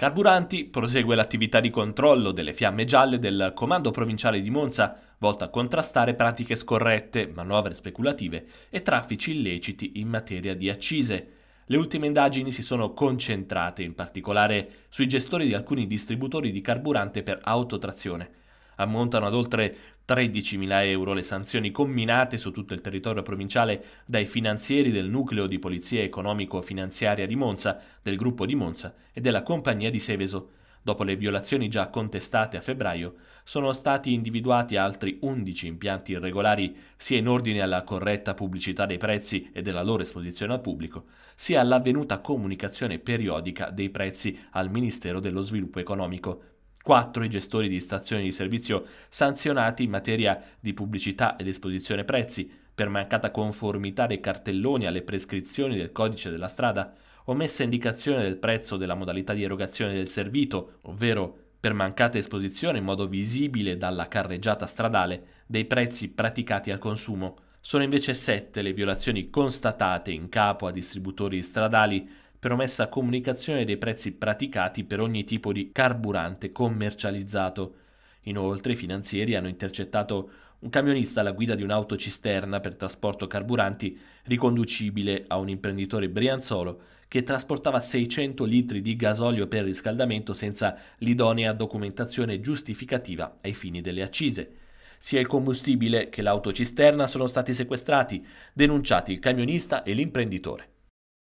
Carburanti prosegue l'attività di controllo delle fiamme gialle del Comando Provinciale di Monza, volta a contrastare pratiche scorrette, manovre speculative e traffici illeciti in materia di accise. Le ultime indagini si sono concentrate in particolare sui gestori di alcuni distributori di carburante per autotrazione, Ammontano ad oltre 13.000 euro le sanzioni comminate su tutto il territorio provinciale dai finanzieri del nucleo di polizia economico-finanziaria di Monza, del gruppo di Monza e della compagnia di Seveso. Dopo le violazioni già contestate a febbraio, sono stati individuati altri 11 impianti irregolari sia in ordine alla corretta pubblicità dei prezzi e della loro esposizione al pubblico, sia all'avvenuta comunicazione periodica dei prezzi al Ministero dello Sviluppo Economico. 4. I gestori di stazioni di servizio sanzionati in materia di pubblicità ed esposizione prezzi per mancata conformità dei cartelloni alle prescrizioni del codice della strada, omessa indicazione del prezzo della modalità di erogazione del servito, ovvero per mancata esposizione in modo visibile dalla carreggiata stradale dei prezzi praticati al consumo. Sono invece 7 le violazioni constatate in capo a distributori stradali promessa comunicazione dei prezzi praticati per ogni tipo di carburante commercializzato. Inoltre i finanzieri hanno intercettato un camionista alla guida di un'autocisterna per trasporto carburanti riconducibile a un imprenditore brianzolo che trasportava 600 litri di gasolio per riscaldamento senza l'idonea documentazione giustificativa ai fini delle accise. Sia il combustibile che l'autocisterna sono stati sequestrati, denunciati il camionista e l'imprenditore.